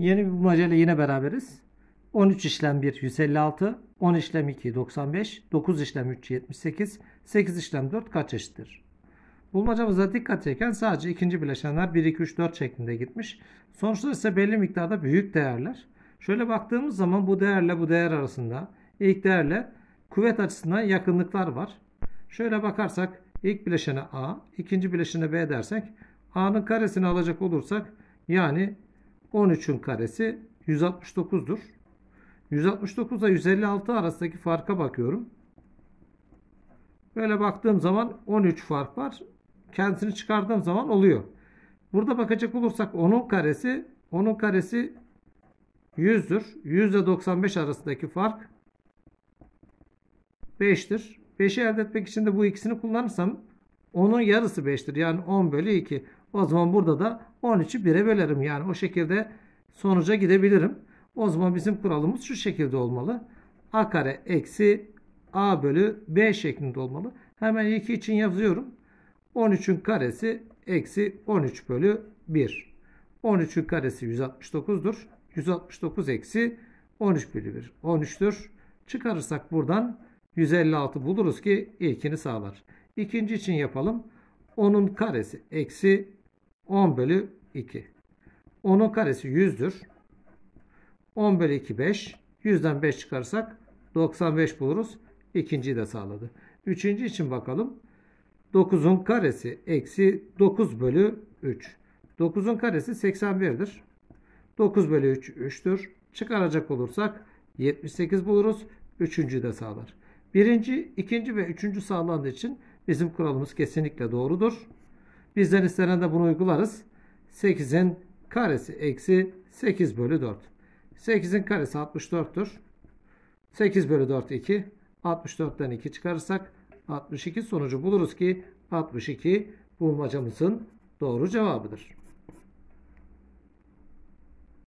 Yeni bir macele yine beraberiz. 13 işlem 1 156, 10 işlem 2 95, 9 işlem 3 78, 8 işlem 4 kaç eşittir? Bulmacamıza dikkat çeken sadece ikinci bileşenler 1, 2, 3, 4 şeklinde gitmiş. Sonuçlar ise belli miktarda büyük değerler. Şöyle baktığımız zaman bu değerle bu değer arasında ilk değerle kuvvet açısından yakınlıklar var. Şöyle bakarsak ilk bileşene A, ikinci bileşene B dersek A'nın karesini alacak olursak yani 13'ün karesi 169'dur. 169 ile 156 arasındaki farka bakıyorum. Böyle baktığım zaman 13 fark var. Kendisini çıkardığım zaman oluyor. Burada bakacak olursak 10'un karesi 10'un karesi 100'dür. 100 ile 95 arasındaki fark 5'tir. 5'i elde etmek için de bu ikisini kullanırsam 10'un yarısı 5'tir. Yani 10 bölü 2. O zaman burada da 13'ü 1'e bölerim. Yani o şekilde sonuca gidebilirim. O zaman bizim kuralımız şu şekilde olmalı. A kare eksi A bölü B şeklinde olmalı. Hemen 2 için yazıyorum. 13'ün karesi eksi 13 bölü 1. 13'ün karesi 169'dur. 169 eksi 13 bölü 1. 13'tür. Çıkarırsak buradan 156 buluruz ki ilkini sağlar. İkinci için yapalım. 10'un karesi eksi 10 bölü 2. 10'un karesi 100'dür. 10 bölü 2 5. 100'den 5 çıkarsak 95 buluruz. İkinciyi de sağladı. Üçüncü için bakalım. 9'un karesi eksi 9 bölü 3. 9'un karesi 81'dir. 9 bölü 3 3'tür. Çıkaracak olursak 78 buluruz. Üçüncü de sağlar. Birinci, ikinci ve üçüncü sağlandığı için bizim kuralımız kesinlikle doğrudur. Bizden istenen de bunu uygularız. 8'in karesi eksi 8 bölü 4. 8'in karesi 64'tür. 8 bölü 4 2. 64'ten 2 çıkarırsak 62 sonucu buluruz ki 62 bulmacamızın doğru cevabıdır.